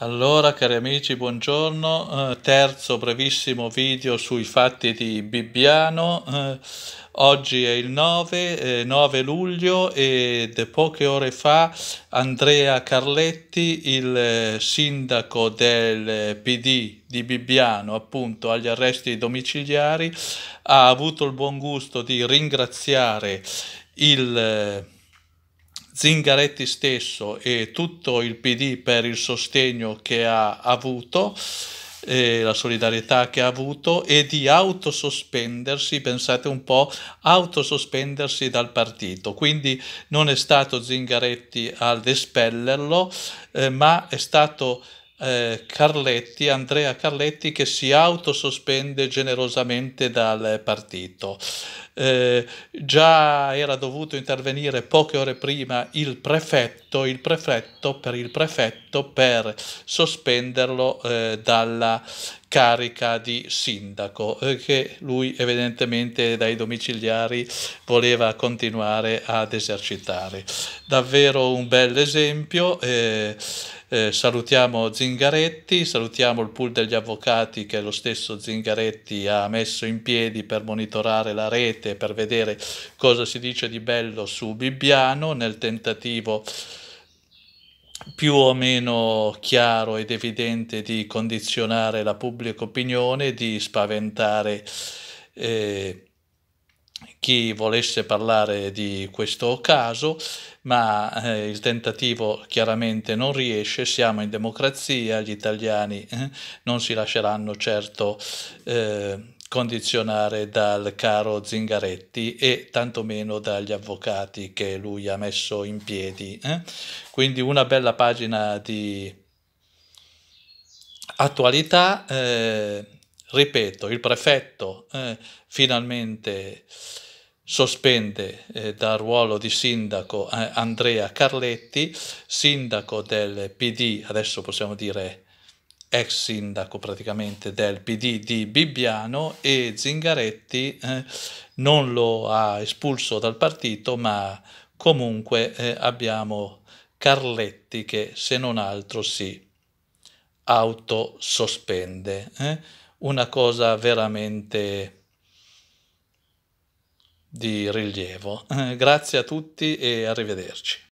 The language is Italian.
Allora, cari amici, buongiorno. Eh, terzo brevissimo video sui fatti di Bibbiano. Eh, oggi è il 9, eh, 9 luglio e poche ore fa Andrea Carletti, il eh, sindaco del eh, PD di Bibbiano, appunto agli arresti domiciliari, ha avuto il buon gusto di ringraziare il eh, Zingaretti stesso e tutto il PD per il sostegno che ha avuto e eh, la solidarietà che ha avuto e di autosospendersi, pensate un po', autosospendersi dal partito. Quindi non è stato Zingaretti ad espellerlo, eh, ma è stato eh, Carletti, Andrea Carletti che si autosospende generosamente dal partito. Eh, già era dovuto intervenire poche ore prima il prefetto, il prefetto per il prefetto per sospenderlo eh, dalla carica di sindaco eh, che lui evidentemente dai domiciliari voleva continuare ad esercitare. Davvero un bel esempio. Eh, eh, salutiamo Zingaretti, salutiamo il pool degli avvocati che lo stesso Zingaretti ha messo in piedi per monitorare la rete, per vedere cosa si dice di bello su Bibbiano nel tentativo più o meno chiaro ed evidente di condizionare la pubblica opinione, di spaventare eh, chi volesse parlare di questo caso, ma eh, il tentativo chiaramente non riesce, siamo in democrazia, gli italiani eh, non si lasceranno certo eh, condizionare dal caro Zingaretti e tantomeno dagli avvocati che lui ha messo in piedi. Eh. Quindi una bella pagina di attualità eh, ripeto, il prefetto eh, finalmente sospende eh, dal ruolo di sindaco eh, Andrea Carletti, sindaco del PD, adesso possiamo dire ex sindaco praticamente del PD di Bibbiano e Zingaretti eh, non lo ha espulso dal partito, ma comunque eh, abbiamo Carletti che se non altro si autosospende. Eh? una cosa veramente di rilievo. Grazie a tutti e arrivederci.